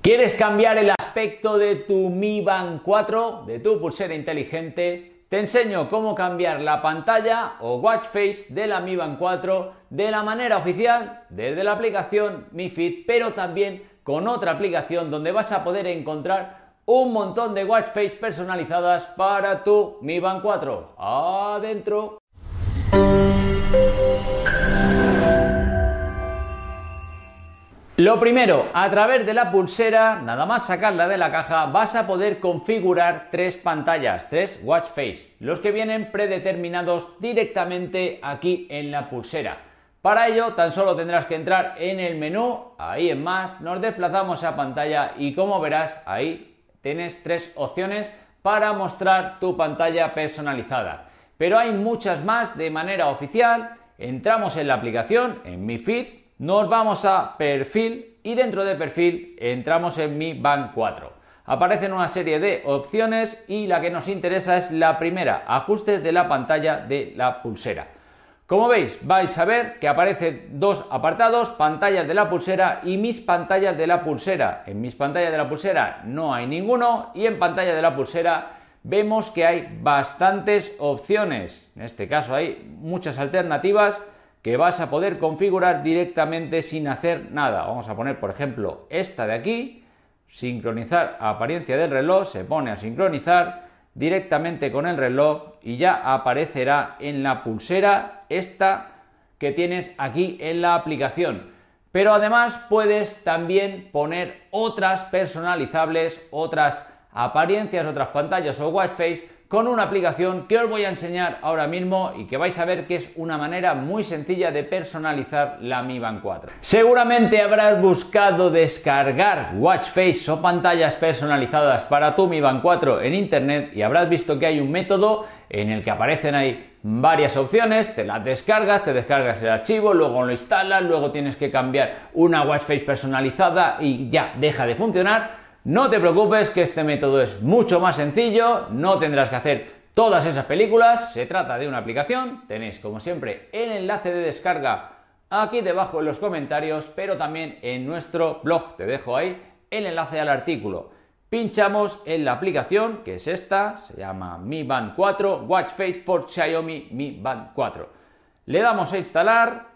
¿Quieres cambiar el aspecto de tu Mi Band 4, de tu pulsera inteligente? Te enseño cómo cambiar la pantalla o watch face de la Mi Band 4 de la manera oficial desde la aplicación Mi Fit, pero también con otra aplicación donde vas a poder encontrar un montón de watch face personalizadas para tu Mi Band 4. Adentro. Lo primero, a través de la pulsera, nada más sacarla de la caja, vas a poder configurar tres pantallas, tres watch face, los que vienen predeterminados directamente aquí en la pulsera. Para ello, tan solo tendrás que entrar en el menú, ahí en más, nos desplazamos a pantalla y como verás, ahí tienes tres opciones para mostrar tu pantalla personalizada. Pero hay muchas más de manera oficial. Entramos en la aplicación, en mi nos vamos a perfil y dentro de perfil entramos en mi Bank 4. Aparecen una serie de opciones y la que nos interesa es la primera, ajustes de la pantalla de la pulsera. Como veis, vais a ver que aparecen dos apartados, pantallas de la pulsera y mis pantallas de la pulsera. En mis pantallas de la pulsera no hay ninguno y en pantalla de la pulsera vemos que hay bastantes opciones. En este caso hay muchas alternativas que vas a poder configurar directamente sin hacer nada. Vamos a poner, por ejemplo, esta de aquí, sincronizar apariencia del reloj, se pone a sincronizar directamente con el reloj y ya aparecerá en la pulsera esta que tienes aquí en la aplicación. Pero además puedes también poner otras personalizables, otras apariencias, otras pantallas o whiteface con una aplicación que os voy a enseñar ahora mismo y que vais a ver que es una manera muy sencilla de personalizar la Mi Band 4. Seguramente habrás buscado descargar watch face o pantallas personalizadas para tu Mi Band 4 en internet y habrás visto que hay un método en el que aparecen ahí varias opciones, te las descargas, te descargas el archivo, luego lo instalas, luego tienes que cambiar una watch face personalizada y ya deja de funcionar no te preocupes que este método es mucho más sencillo, no tendrás que hacer todas esas películas, se trata de una aplicación, tenéis como siempre el enlace de descarga aquí debajo en los comentarios, pero también en nuestro blog, te dejo ahí el enlace al artículo. Pinchamos en la aplicación, que es esta, se llama Mi Band 4, Watch Face for Xiaomi Mi Band 4. Le damos a instalar.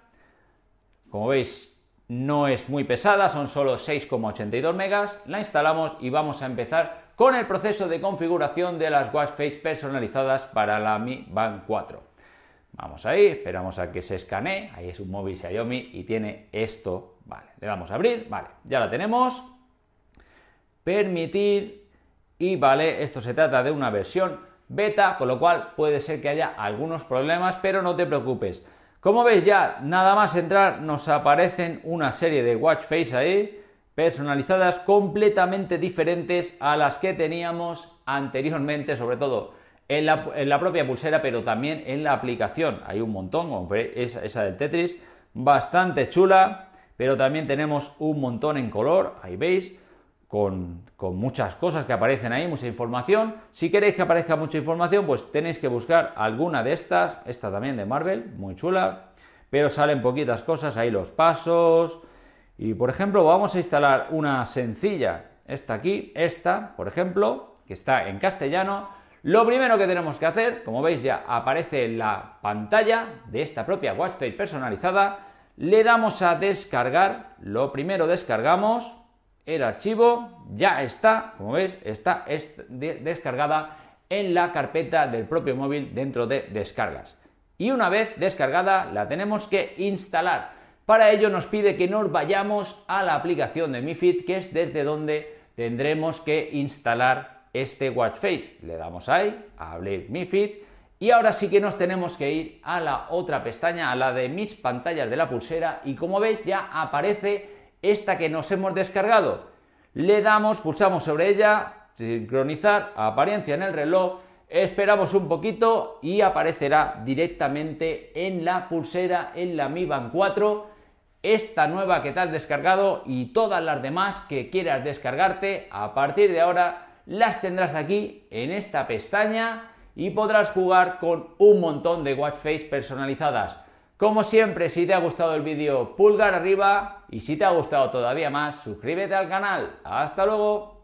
Como veis, no es muy pesada, son solo 6,82 megas, la instalamos y vamos a empezar con el proceso de configuración de las watch face personalizadas para la Mi Band 4. Vamos ahí, esperamos a que se escanee, ahí es un móvil Xiaomi y tiene esto, vale, le vamos a abrir, vale, ya la tenemos, permitir y vale, esto se trata de una versión beta, con lo cual puede ser que haya algunos problemas, pero no te preocupes, como veis ya, nada más entrar nos aparecen una serie de watch face ahí, personalizadas completamente diferentes a las que teníamos anteriormente, sobre todo en la, propia pulsera, pero también en la aplicación. Hay un montón, hombre, esa, esa del Tetris, bastante chula, pero también tenemos un montón en color, ahí veis con, muchas cosas que aparecen ahí, mucha información. Si queréis que aparezca mucha información, pues tenéis que buscar alguna de estas, esta también de Marvel, muy chula, pero salen poquitas cosas, ahí los pasos. Y por ejemplo, vamos a instalar una sencilla, esta aquí, esta, por ejemplo, que está en castellano. Lo primero que tenemos que hacer, como veis ya aparece en la pantalla de esta propia watch face personalizada, le damos a descargar, lo primero descargamos, el archivo ya está, como ves, está descargada en la carpeta del propio móvil dentro de descargas. Y una vez descargada la tenemos que instalar. Para ello nos pide que nos vayamos a la aplicación de MiFit, que es desde donde tendremos que instalar este watch face. Le damos ahí, a abrir Fit, y ahora sí que nos tenemos que ir a la otra pestaña, a la de mis pantallas de la pulsera, y como veis ya aparece esta que nos hemos descargado. Le damos, pulsamos sobre ella, sincronizar, apariencia en el reloj, esperamos un poquito y aparecerá directamente en la pulsera, en la Mi Band 4, esta nueva que te has descargado y todas las demás que quieras descargarte a partir de ahora las tendrás aquí en esta pestaña y podrás jugar con un montón de watch face personalizadas. Como siempre, si te ha gustado el vídeo, pulgar arriba y si te ha gustado todavía más, suscríbete al canal. Hasta luego.